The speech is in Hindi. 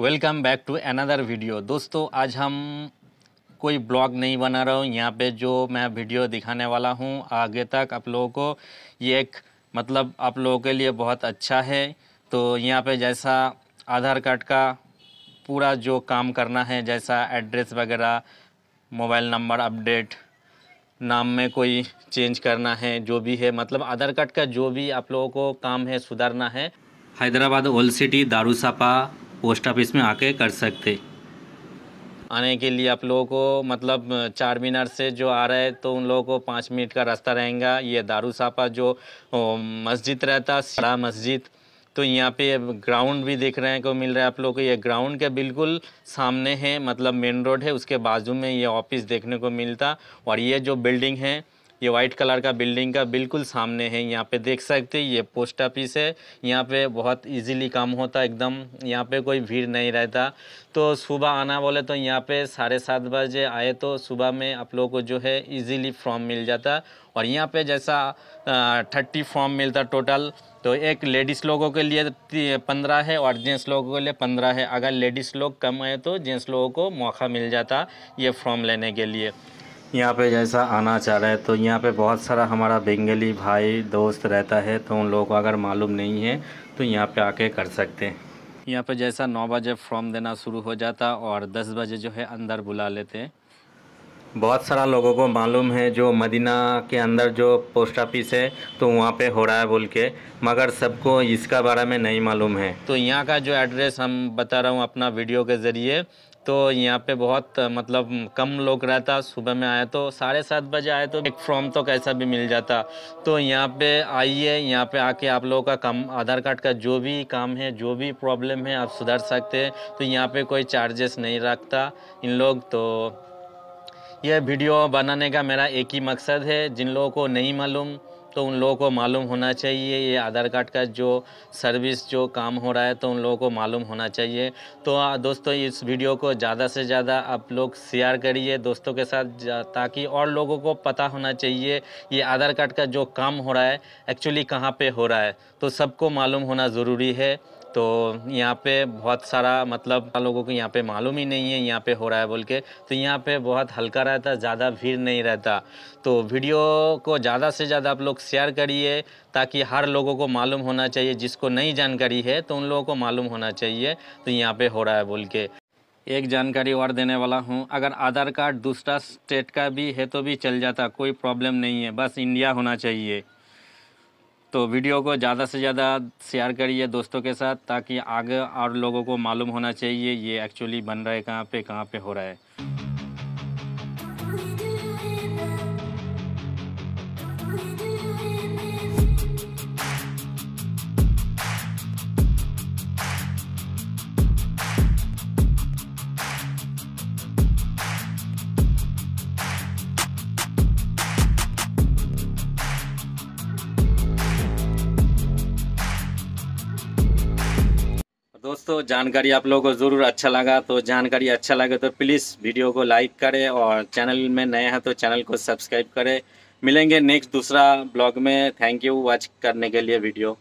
welcome back to another video दोस्तों आज हम कोई ब्लॉग नहीं बना रहा हूँ यहाँ पे जो मैं वीडियो दिखाने वाला हूँ आगे तक आप लोगों को ये एक मतलब आप लोगों के लिए बहुत अच्छा है तो यहाँ पे जैसा आधार कार्ड का पूरा जो काम करना है जैसा एड्रेस वगैरह मोबाइल नंबर अपडेट नाम में कोई चेंज करना है जो भी है मतलब आधार कार्ड का जो भी आप लोगों को काम है सुधारना है Hyderabad old city Darulshifa post office में आके कर सकते आने के लिए आप लोगों को मतलब चार मीनार से जो आ रहे हैं तो उन लोगों को पाँच मिनट का रास्ता रहेगा ये दारू सापा जो मस्जिद रहता सड़ा मस्जिद तो यहाँ पे ग्राउंड भी देख रहे हैं को मिल रहा है आप लोगों को ये ग्राउंड के बिल्कुल सामने है मतलब मेन रोड है उसके बाजू में ये ऑफिस देखने को मिलता और ये जो बिल्डिंग है ये वाइट कलर का बिल्डिंग का बिल्कुल सामने है यहाँ पे देख सकते ये पोस्ट ऑफिस है यहाँ पे बहुत इजीली काम होता एकदम यहाँ पे कोई भीड़ नहीं रहता तो सुबह आना बोले तो यहाँ पे साढ़े सात बजे आए तो सुबह में आप लोगों को जो है इजीली फॉर्म मिल जाता और यहाँ पे जैसा थर्टी फॉर्म मिलता टोटल तो एक लेडीज़ लोगों के लिए पंद्रह है और जेंट्स लोगों के लिए पंद्रह है अगर लेडीज़ लोग कम आए तो जेंट्स लोगों को मौका मिल जाता ये फॉर्म लेने के लिए यहाँ पे जैसा आना चाह रहा है तो यहाँ पे बहुत सारा हमारा बेंगली भाई दोस्त रहता है तो उन लोगों को अगर मालूम नहीं है तो यहाँ पे आके कर सकते हैं यहाँ पे जैसा नौ बजे फॉर्म देना शुरू हो जाता और दस बजे जो है अंदर बुला लेते हैं बहुत सारा लोगों को मालूम है जो मदीना के अंदर जो पोस्ट ऑफिस है तो वहाँ पे हो रहा है बोल के मगर सबको इसका बारे में नहीं मालूम है तो यहाँ का जो एड्रेस हम बता रहा हूँ अपना वीडियो के ज़रिए तो यहाँ पे बहुत मतलब कम लोग रहता सुबह में आया तो साढ़े सात बजे आए तो एक फॉर्म तो कैसा भी मिल जाता तो यहाँ पे आइए यहाँ पे आके आप लोगों का काम आधार कार्ड का जो भी काम है जो भी प्रॉब्लम है आप सुधार सकते हैं तो यहाँ पे कोई चार्जेस नहीं रखता इन लोग तो यह वीडियो बनाने का मेरा एक ही मकसद है जिन लोगों को नहीं मालूम तो उन लोगों को मालूम होना चाहिए ये आधार कार्ड का जो सर्विस जो काम हो रहा है तो उन लोगों को मालूम होना चाहिए तो दोस्तों इस वीडियो को ज़्यादा से ज़्यादा आप लोग शेयर करिए दोस्तों के साथ ताकि और लोगों को पता होना चाहिए ये आधार कार्ड का जो काम हो रहा है एक्चुअली कहाँ पर हो रहा है तो सबको मालूम होना ज़रूरी है तो यहाँ पे बहुत सारा मतलब लोगों को यहाँ पे मालूम ही नहीं है यहाँ पे हो रहा है बोल के तो यहाँ पे बहुत हल्का रहता ज़्यादा भीड़ नहीं रहता तो वीडियो को ज़्यादा से ज़्यादा आप लोग शेयर करिए ताकि हर लोगों को मालूम होना चाहिए जिसको नई जानकारी है तो उन लोगों को मालूम होना चाहिए तो यहाँ पर हो रहा है बोल के एक जानकारी और देने वाला हूँ अगर आधार कार्ड दूसरा स्टेट का भी है तो भी चल जाता कोई प्रॉब्लम नहीं है बस इंडिया होना चाहिए तो वीडियो को ज़्यादा से ज़्यादा शेयर करिए दोस्तों के साथ ताकि आगे और लोगों को मालूम होना चाहिए ये एक्चुअली बन रहा है कहाँ पे कहाँ पे हो रहा है दोस्तों जानकारी आप लोगों को ज़रूर अच्छा लगा तो जानकारी अच्छा लगे तो प्लीज़ वीडियो को लाइक करें और चैनल में नए हैं तो चैनल को सब्सक्राइब करें मिलेंगे नेक्स्ट दूसरा ब्लॉग में थैंक यू वॉच करने के लिए वीडियो